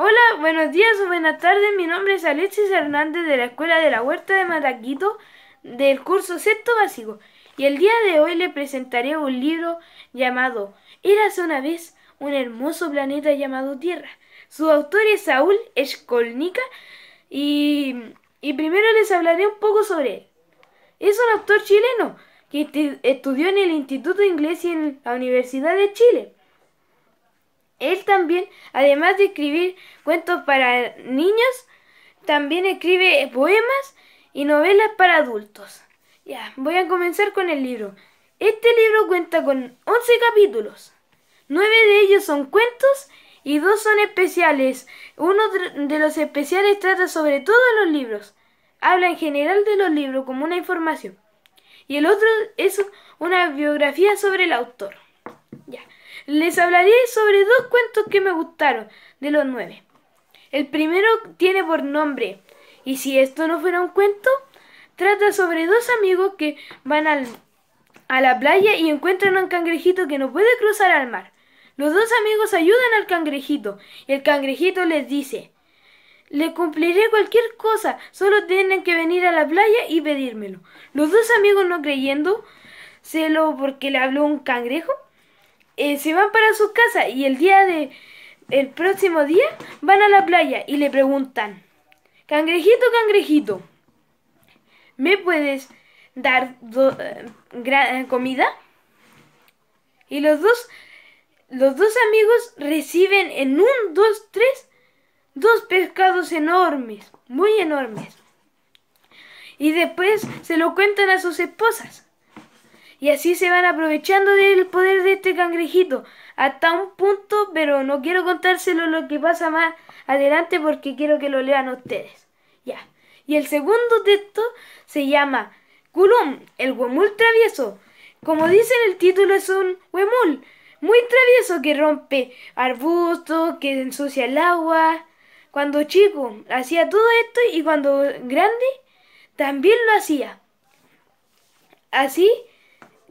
Hola, buenos días o buenas tardes. Mi nombre es Alexis Hernández de la Escuela de la Huerta de Mataquito, del curso sexto básico. Y el día de hoy le presentaré un libro llamado Eras una vez un hermoso planeta llamado Tierra. Su autor es Saúl Escolnica y, y primero les hablaré un poco sobre él. Es un autor chileno que estudió en el Instituto Inglés y en la Universidad de Chile. Él también, además de escribir cuentos para niños, también escribe poemas y novelas para adultos. Ya, voy a comenzar con el libro. Este libro cuenta con 11 capítulos. 9 de ellos son cuentos y dos son especiales. Uno de los especiales trata sobre todos los libros. Habla en general de los libros como una información. Y el otro es una biografía sobre el autor les hablaré sobre dos cuentos que me gustaron de los nueve. El primero tiene por nombre, y si esto no fuera un cuento, trata sobre dos amigos que van a la playa y encuentran a un cangrejito que no puede cruzar al mar. Los dos amigos ayudan al cangrejito y el cangrejito les dice, le cumpliré cualquier cosa, solo tienen que venir a la playa y pedírmelo. Los dos amigos no creyendo, se lo porque le habló un cangrejo, eh, se van para su casa y el día de el próximo día van a la playa y le preguntan, cangrejito, cangrejito, ¿me puedes dar eh, eh, comida? Y los dos, los dos amigos reciben en un, dos, tres, dos pescados enormes, muy enormes. Y después se lo cuentan a sus esposas y así se van aprovechando del poder de este cangrejito hasta un punto, pero no quiero contárselo lo que pasa más adelante porque quiero que lo lean ustedes. Ya. Y el segundo texto se llama Kulum, el huemul travieso. Como dice en el título es un huemul muy travieso que rompe arbustos, que ensucia el agua. Cuando chico hacía todo esto y cuando grande también lo hacía. Así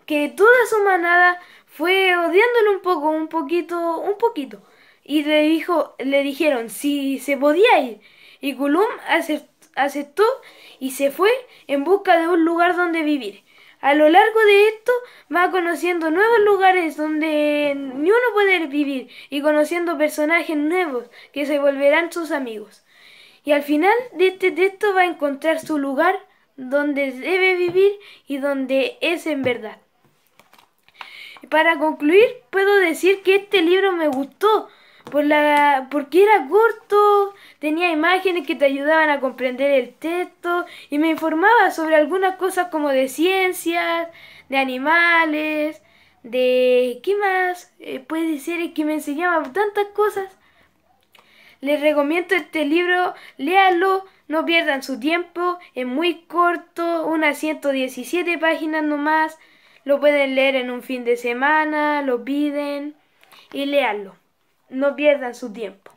que toda su manada fue odiándole un poco, un poquito, un poquito. Y le, dijo, le dijeron si se podía ir. Y Gulum aceptó y se fue en busca de un lugar donde vivir. A lo largo de esto va conociendo nuevos lugares donde ni uno puede vivir y conociendo personajes nuevos que se volverán sus amigos. Y al final de este texto va a encontrar su lugar donde debe vivir y donde es en verdad para concluir, puedo decir que este libro me gustó por la, porque era corto, tenía imágenes que te ayudaban a comprender el texto y me informaba sobre algunas cosas como de ciencias, de animales, de qué más eh, puede ser que me enseñaba tantas cosas. Les recomiendo este libro, léalo, no pierdan su tiempo, es muy corto, unas 117 páginas nomás. Lo pueden leer en un fin de semana, lo piden y leanlo. No pierdan su tiempo.